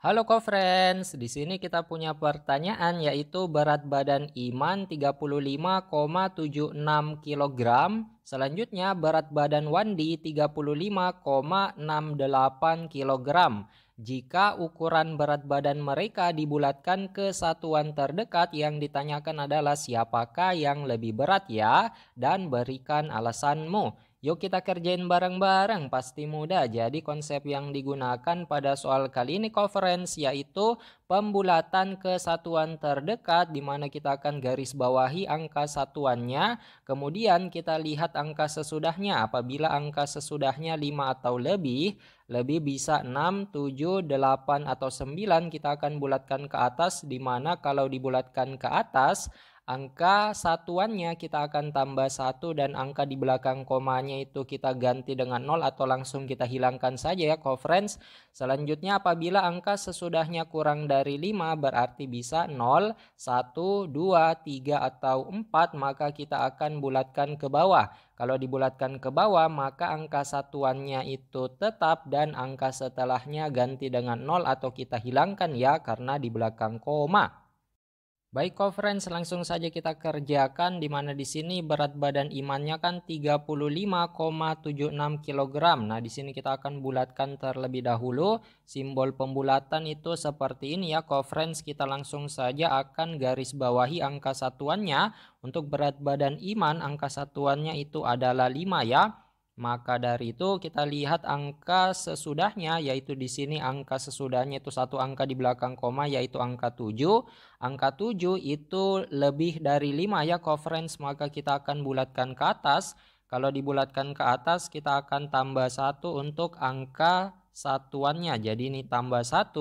Halo co-friends, di sini kita punya pertanyaan yaitu berat badan Iman 35,76 kg, selanjutnya berat badan Wandi 35,68 kg. Jika ukuran berat badan mereka dibulatkan ke satuan terdekat yang ditanyakan adalah siapakah yang lebih berat ya dan berikan alasanmu. Yuk kita kerjain bareng-bareng, pasti mudah. Jadi konsep yang digunakan pada soal kali ini conference yaitu pembulatan kesatuan terdekat di mana kita akan garis bawahi angka satuannya. Kemudian kita lihat angka sesudahnya. Apabila angka sesudahnya 5 atau lebih, lebih bisa 6, 7, 8 atau 9 kita akan bulatkan ke atas di mana kalau dibulatkan ke atas Angka satuannya kita akan tambah satu dan angka di belakang komanya itu kita ganti dengan 0 atau langsung kita hilangkan saja ya coverage. Selanjutnya apabila angka sesudahnya kurang dari 5 berarti bisa 0, 1, 2, 3 atau 4 maka kita akan bulatkan ke bawah. Kalau dibulatkan ke bawah maka angka satuannya itu tetap dan angka setelahnya ganti dengan 0 atau kita hilangkan ya karena di belakang koma. Baik conference langsung saja kita kerjakan di mana di sini berat badan imannya kan 35,76 kg. Nah, di sini kita akan bulatkan terlebih dahulu. Simbol pembulatan itu seperti ini ya. Conference kita langsung saja akan garis bawahi angka satuannya. Untuk berat badan iman angka satuannya itu adalah 5 ya. Maka dari itu kita lihat angka sesudahnya yaitu di sini angka sesudahnya itu satu angka di belakang koma yaitu angka 7. Angka 7 itu lebih dari 5 ya coverage maka kita akan bulatkan ke atas. Kalau dibulatkan ke atas kita akan tambah satu untuk angka satuannya. Jadi ini tambah 1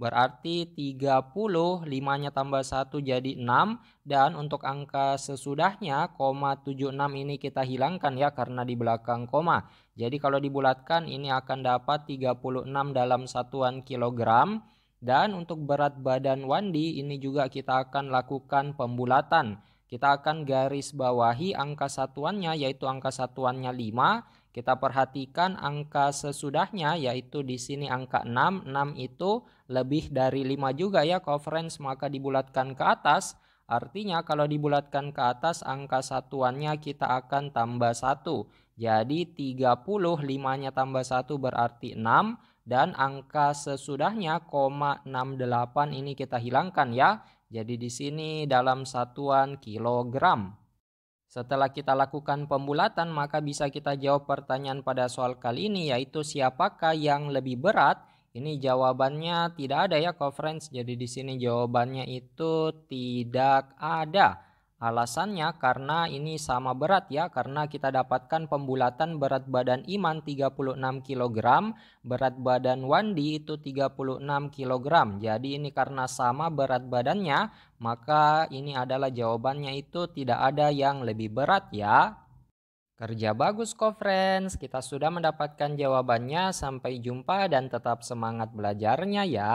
berarti 30, 5-nya tambah 1 jadi 6 dan untuk angka sesudahnya koma 76 ini kita hilangkan ya karena di belakang koma. Jadi kalau dibulatkan ini akan dapat 36 dalam satuan kilogram dan untuk berat badan Wandi ini juga kita akan lakukan pembulatan. Kita akan garis bawahi angka satuannya yaitu angka satuannya 5 kita perhatikan angka sesudahnya yaitu di sini angka 6. 6 itu lebih dari 5 juga ya coverage maka dibulatkan ke atas. Artinya kalau dibulatkan ke atas angka satuannya kita akan tambah 1. Jadi 30 5-nya tambah 1 berarti 6 dan angka sesudahnya 0,68 ini kita hilangkan ya. Jadi di sini dalam satuan kilogram. Setelah kita lakukan pembulatan, maka bisa kita jawab pertanyaan pada soal kali ini, yaitu siapakah yang lebih berat? Ini jawabannya tidak ada ya, conference. Jadi di sini jawabannya itu tidak ada. Alasannya karena ini sama berat ya, karena kita dapatkan pembulatan berat badan iman 36 kg, berat badan Wandi itu 36 kg. Jadi ini karena sama berat badannya, maka ini adalah jawabannya itu tidak ada yang lebih berat ya. Kerja bagus kok friends, kita sudah mendapatkan jawabannya. Sampai jumpa dan tetap semangat belajarnya ya.